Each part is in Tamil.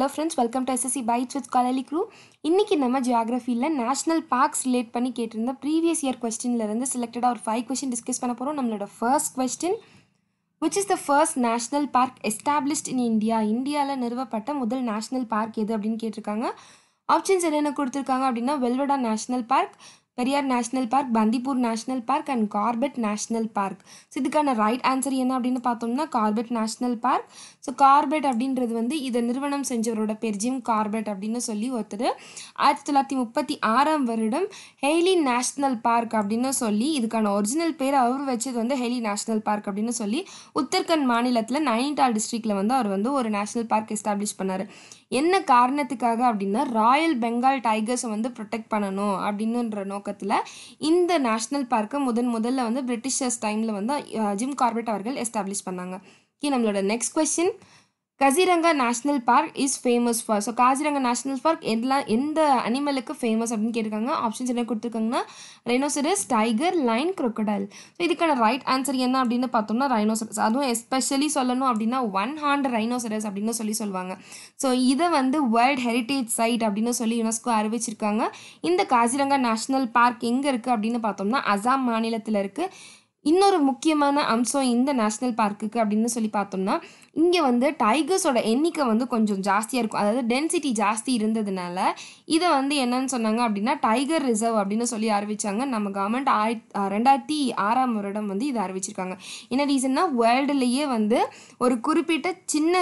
hello friends welcome to SSC bites with காலலி குரூ இன்றைக்கி நம்ம ஜியாகிரஃபியில் நேஷனல் பார்க்ஸ் ரிலேட் பண்ணி கேட்டிருந்த ப்ரீவியஸ் இயர் கொஸ்டின்லேருந்து செலக்டடாக ஒரு ஃபைவ் கொஸ்டின் டிஸ்கஸ் பண்ண போகிறோம் நம்மளோட first question which is the first national park established in India இந்தியாவில் நிறுவப்பட்ட முதல் நேஷனல் பார்க் எது அப்படின்னு கேட்டிருக்காங்க ஆப்ஷன்ஸ் என்னென்ன கொடுத்துருக்காங்க அப்படின்னா Velavadar national park Periyar national park Bandipur national park and Corbett national park so இதுக்கான ரைட் ஆன்சர் என்ன அப்படின்னு பார்த்தோம்னா Corbett national park so Corbett அப்படின்றது வந்து இதை நிறுவனம் செஞ்சவரோட பேர் ஜிம் கார்பெட் அப்படின்னு சொல்லி ஒருத்தர் ஆயிரத்தி தொள்ளாயிரத்தி முப்பத்தி ஆறாம் வருடம் ஹெய்லி நேஷ்னல் பார்க் அப்படின்னு சொல்லி இதுக்கான ஒரிஜினல் பேர் அவர் வச்சது வந்து ஹெய்லி நேஷ்னல் பார்க் அப்படின்னு சொல்லி உத்தரகண்ட் மாநிலத்தில் நைனிடால் டிஸ்ட்ரிக்டில் வந்து அவர் வந்து ஒரு நேஷ்னல் பார்க் எஸ்டாப்ளிஷ் பண்ணார் என்ன காரணத்துக்காக அப்படின்னா ராயல் பெங்கால் டைகர்ஸை வந்து ப்ரொடெக்ட் பண்ணணும் அப்படின்னுன்ற நோக்கத்தில் இந்த நேஷ்னல் பார்க்கை முதன் முதல்ல வந்து பிரிட்டிஷர்ஸ் டைமில் வந்து ஜிம் கார்பெட் அவர்கள் எஸ்டாப்ளிஷ் பண்ணாங்க ஓகே நம்மளோட next question Kaziranga national park is famous for so Kaziranga national park எல்லாம் எந்த அனிமலுக்கு ஃபேமஸ் அப்படின்னு கேட்டிருக்காங்க ஆப்ஷன்ஸ் என்ன கொடுத்துருக்காங்கன்னா rhinoceros tiger lion crocodile so இதுக்கான ரைட் ஆன்சர் என்ன அப்படின்னு பார்த்தோம்னா ரைனோசரஸ் அதுவும் எஸ்பெஷலி சொல்லணும் அப்படின்னா ஒன் ஹாண்ட் ரைனோசரஸ் அப்படின்னு சொல்லி சொல்லுவாங்க ஸோ இதை வந்து வேர்ல்ட் ஹெரிட்டேஜ் சைட் அப்படின்னு சொல்லி யுனெஸ்கோ அறிவிச்சிருக்காங்க இந்த காசிரங்கா நேஷ்னல் பார்க் எங்கே இருக்குது அப்படின்னு பார்த்தோம்னா அசாம் மாநிலத்தில் இருக்குது இன்னொரு முக்கியமான அம்சம் இந்த நேஷ்னல் பார்க்குக்கு அப்படின்னு சொல்லி பார்த்தோம்னா இங்கே வந்து டைகர்ஸோட எண்ணிக்கை வந்து கொஞ்சம் ஜாஸ்தியாக இருக்கும் அதாவது டென்சிட்டி ஜாஸ்தி இருந்ததுனால இதை வந்து என்னன்னு சொன்னாங்க அப்படின்னா டைகர் ரிசர்வ் அப்படின்னு சொல்லி ஆரம்பித்தாங்க நம்ம கவர்மெண்ட் ஆய் ரெண்டாயிரத்தி ஆறாம் வருடம் வந்து இதை ஆரம்பிச்சிருக்காங்க என்ன ரீசன்னா வேர்ல்டுலேயே வந்து ஒரு குறிப்பிட்ட சின்ன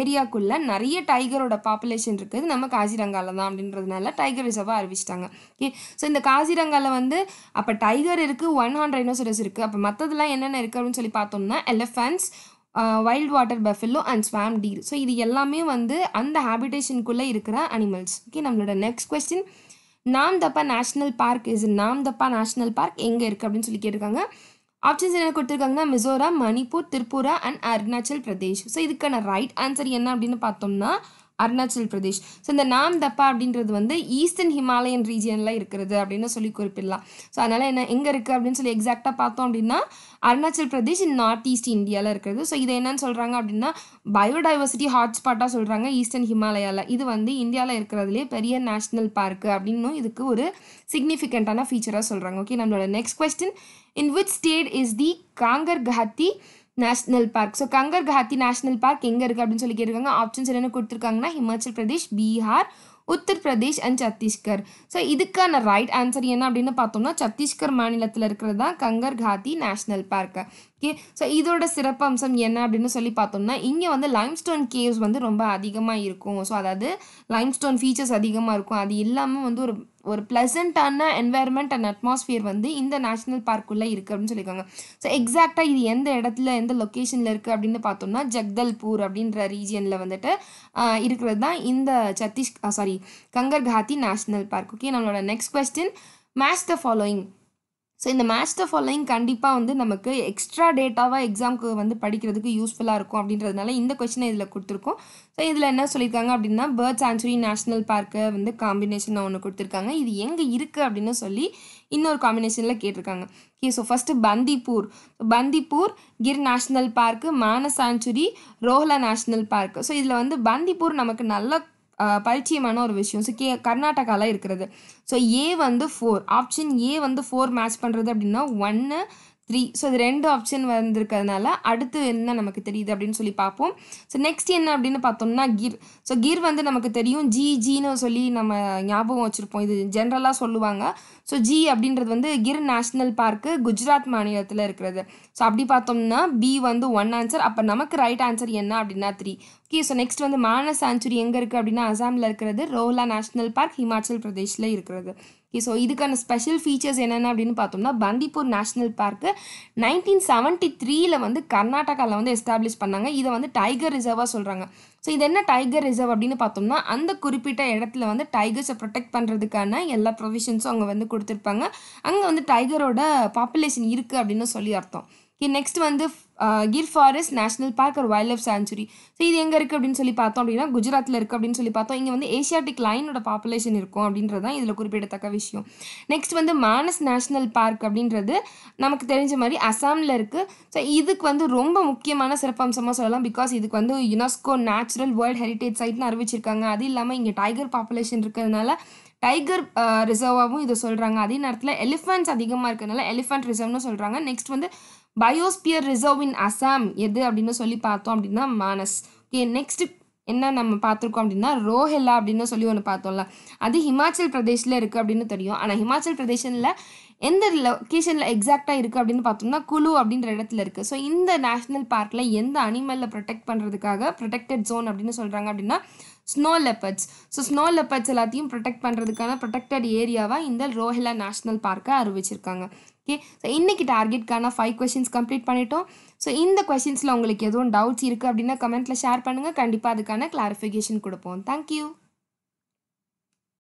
ஏரியாக்குள்ளே நிறைய டைகரோட பாப்புலேஷன் இருக்குது நம்ம காசிரங்காவில் தான் அப்படின்றதுனால டைகர் ரிசர்வாக ஆரம்பிச்சிட்டாங்க ஓகே ஸோ இந்த காசிரங்காவில் வந்து அப்போ டைகர் இருக்குது ஒன் ஹண்ட்ரட் டைனோசரஸ் இருக்குது இருக்குது அப்போ மற்றதுலாம் என்னென்ன இருக்குது அப்படின்னு சொல்லி பார்த்தோம்னா elephants wild water buffalo and swamp deer so இது எல்லாமே வந்து அந்த ஹேபிடேஷனுக்குள்ளே இருக்கிற அனிமல்ஸ் ஓகே நம்மளோட நெக்ஸ்ட் கொஸ்டின் நாம் தப்பா நேஷ்னல் பார்க் இஸ் நாம் தப்பா நேஷ்னல் பார்க் எங்கே இருக்குது அப்படின்னு சொல்லி கேட்டிருக்காங்க ஆப்ஷன்ஸ் என்ன கொடுத்துருக்காங்கன்னா மிசோரம் மணிப்பூர் திரிபுரா அண்ட் அருணாச்சல் பிரதேஷ் ஸோ இதுக்கான ரைட் ஆன்சர் என்ன அப்படின்னு பார்த்தோம்னா அருணாச்சல் பிரதேஷ் ஸோ இந்த நாம் தப்பா அப்படின்றது வந்து ஈஸ்டர்ன் ஹிமாலயன் ரீஜியனில் இருக்கிறது அப்படின்னு சொல்லி குறிப்பிடலாம் ஸோ அதனால் என்ன எங்கே இருக்குது அப்படின்னு சொல்லி எக்ஸாக்டாக பார்த்தோம் அப்படின்னா Arunachal Pradesh in north east இந்தியாவில் இருக்கிறது ஸோ இதை என்னன்னு சொல்கிறாங்க அப்படின்னா பயோடைவர்சிட்டி ஹாட்ஸ்பாட்டாக சொல்கிறாங்க ஈஸ்டர்ன் ஹிமாலயாவில் இது வந்து இந்தியாவில் இருக்கிறதுலே பெரிய நேஷ்னல் பார்க்கு அப்படின்னும் இதுக்கு ஒரு சிக்னிஃபிகண்ட்டான ஃபீச்சராக சொல்கிறாங்க ஓகே நம்மளோட next question in which state is the Kanger Ghati national park so Kanger Ghati national park எங்கே இருக்குது அப்படின்னு சொல்லி கேட்டுருக்காங்க ஆப்ஷன்ஸ் என்ன கொடுத்துருக்காங்கன்னா ஹிமாச்சல் பிரதேஷ் பீகார் உத்தரப்பிரதேஷ் அண்ட் சத்தீஸ்கர் ஸோ இதுக்கான ரைட் ஆன்சர் என்ன அப்படின்னு பார்த்தோம்னா சத்தீஸ்கர் மாநிலத்தில் இருக்கிறது தான் கங்கர் Ghati national park okay so இதோட சிறப்பம்சம் என்ன அப்படின்னு சொல்லி பார்த்தோம்னா இங்கே வந்து லைம்ஸ்டோன் கேவ்ஸ் வந்து ரொம்ப அதிகமாக இருக்கும் ஸோ அதாவது லைம்ஸ்டோன் ஃபீச்சர்ஸ் அதிகமாக இருக்கும் அது இல்லாமல் வந்து ஒரு ஒரு ப்ளசண்ட்டான என்வாயர்மெண்ட் அண்ட் அட்மாஸ்ஃபியர் வந்து இந்த நேஷ்னல் பார்க்குள்ளே இருக்குது அப்படின்னு சொல்லியிருக்காங்க ஸோ எக்ஸாக்டாக இது எந்த இடத்துல எந்த லொக்கேஷனில் இருக்குது அப்படின்னு பார்த்தோம்னா ஜக்தல்பூர் அப்படின்ற ரீஜியனில் வந்துட்டு இருக்கிறது தான் இந்த Satish sorry Kanger Ghati national park okay நம்மளோட next question match the following so இந்த மேட்ச் ஃபாலோயிங் கண்டிப்பாக வந்து நமக்கு எக்ஸ்ட்ரா டேட்டாவாக எக்ஸாமுக்கு வந்து படிக்கிறதுக்கு யூஸ்ஃபுல்லாக இருக்கும் அப்படின்றதுனால இந்த கொஷினை இதில் கொடுத்துருக்கோம் ஸோ இதில் என்ன சொல்லியிருக்காங்க அப்படின்னா பேர்ட் சான்ச்சுரி நேஷனல் பார்க்கை வந்து காம்பினேஷனாக ஒன்று கொடுத்துருக்காங்க இது எங்கே இருக்குது அப்படின்னு சொல்லி இன்னொரு காம்பினேஷனில் கேட்டிருக்காங்க okay so first Bandipur Bandipur Gir national park மான sanctuary Rohla national park so இதில் வந்து பந்திப்பூர் நமக்கு நல்ல பரிச்சயமான ஒரு விஷயம் ஸோ கே கர்நாடகாவில் இருக்கிறது ஸோ ஏ வந்து ஃபோர் ஆப்ஷன் ஏ வந்து ஃபோர் மேட்ச் பண்ணுறது அப்படின்னா ஒன்று த்ரீ ஸோ இது ரெண்டு ஆப்ஷன் வந்திருக்கிறதுனால அடுத்து என்ன நமக்கு தெரியுது அப்படின்னு சொல்லி பார்ப்போம் ஸோ நெக்ஸ்ட் என்ன அப்படின்னு பார்த்தோம்னா கிர் ஸோ கீர் வந்து நமக்கு தெரியும் ஜி ஜின்னு சொல்லி நம்ம ஞாபகம் வச்சுருப்போம் இது ஜென்ரலாக சொல்லுவாங்க ஸோ ஜி அப்படின்றது வந்து கிர் நேஷ்னல் பார்க்கு குஜராத் மாநிலத்தில் இருக்கிறது ஸோ அப்படி பார்த்தோம்னா பி வந்து ஒன் ஆன்சர் அப்போ நமக்கு ரைட் ஆன்சர் என்ன அப்படின்னா த்ரீ ஓகே ஸோ நெக்ஸ்ட் வந்து மானஸ் சாஞ்சுரி எங்கே இருக்குது அப்படின்னா அசாமில் இருக்கிறது ரோலா நேஷ்னல் பார்க் ஹிமாச்சல் பிரதேஷில் இருக்கிறது ஓகே ஸோ இதுக்கான ஸ்பெஷல் ஃபீச்சர்ஸ் என்னென்ன அப்படின்னு பார்த்தோம்னா Bandipur national park nineteen seventy த்ரீயில் வந்து கர்நாடகாவில் வந்து எஸ்டாப்ளிஷ் பண்ணாங்க இதை வந்து டைகர் ரிசர்வாக சொல்கிறாங்க ஸோ இது என்ன டைகர் ரிசர்வ் அப்படின்னு பார்த்தோம்னா அந்த குறிப்பிட்ட இடத்துல வந்து டைகர்ஸை ப்ரொடெக்ட் பண்ணுறதுக்கான எல்லா ப்ரொவிஷன்ஸும் அவங்க வந்து கொடுத்துருப்பாங்க அங்கே வந்து டைகரோட பாப்புலேஷன் இருக்குது அப்படின்னு சொல்லி அர்த்தம் நெக்ஸ்ட் வந்து கிர் ஃபாரஸ்ட் நேஷனல் பார்க் ஒரு வைல்ட் லைஃப் சேஞ்சுரி ஸோ இது எங்கே இருக்குது அப்படின்னு சொல்லி பார்த்தோம் அப்படின்னா குஜராத்தில் இருக்குது அப்படின்னு சொல்லி பார்த்தோம் இங்கே வந்து ஏஷியாட்டிக் லைனோட பாப்புலேஷன் இருக்கும் அப்படின்றது தான் இதில் குறிப்பிடத்தக்க விஷயம் நெக்ஸ்ட் வந்து மானஸ் நேஷனல் பார்க் அப்படின்றது நமக்கு தெரிஞ்ச மாதிரி அசாமில் இருக்குது ஸோ இதுக்கு வந்து ரொம்ப முக்கியமான சிறப்பம்சமாக சொல்லலாம் பிகாஸ் இதுக்கு வந்து யுனெஸ்கோ நேச்சுரல் வேர்ல்டு ஹெரிட்டேஜ் சைட்னு அறிவிச்சிருக்காங்க அது இல்லாமல் இங்கே டைகர் பாப்புலேஷன் இருக்கிறதுனால டைகர் ரிசர்வாகவும் இதை சொல்கிறாங்க அதே நேரத்தில் எலிஃபெண்ட்ஸ் அதிகமாக இருக்கிறதுனால எலிஃபெண்ட் ரிசர்வ்னு சொல்கிறாங்க நெக்ஸ்ட் வந்து பயோஸ்பியர் ரிசர்வ் இன் அசாம் எது அப்படின்னு சொல்லி பார்த்தோம் அப்படின்னா மானஸ் ஓகே நெக்ஸ்ட் என்ன நம்ம பார்த்துருக்கோம் அப்படின்னா ரோஹெல்லா அப்படின்னு சொல்லி ஒன்று பார்த்தோம்ல அது ஹிமாச்சல் பிரதேஷில் இருக்குது அப்படின்னு தெரியும் ஆனால் ஹிமாச்சல் பிரதேஷில் எந்த லொக்கேஷனில் எக்ஸாக்டாக இருக்குது அப்படின்னு பார்த்தோம்னா குழு அப்படின்ற இடத்துல இருக்குது ஸோ இந்த நேஷ்னல் பார்க்கில் எந்த அனிமலில் ப்ரொடெக்ட் பண்ணுறதுக்காக ப்ரொடெக்டட் ஜோன் அப்படின்னு சொல்கிறாங்க அப்படின்னா snow leopards so snow leopards எல்லாத்தையும் ப்ரொடெக்ட் பண்ணுறதுக்கான ப்ரொடெக்டட் ஏரியாவாக இந்த ரோஹிலா நேஷ்னல் பார்க்கை அறிவிச்சிருக்காங்க ஓகே ஸோ இன்றைக்கி டார்கெட்கான ஃபைவ் கொஷின்ஸ் கம்ப்ளீட் பண்ணிட்டோம் ஸோ இந்த கொஷின்ஸில் உங்களுக்கு எதுவும் டவுட்ஸ் இருக்குது அப்படின்னா கமெண்ட்டில் ஷேர் பண்ணுங்கள் கண்டிப்பாக அதுக்கான கிளாரிஃபிகேஷன் கொடுப்போம் தேங்க்யூ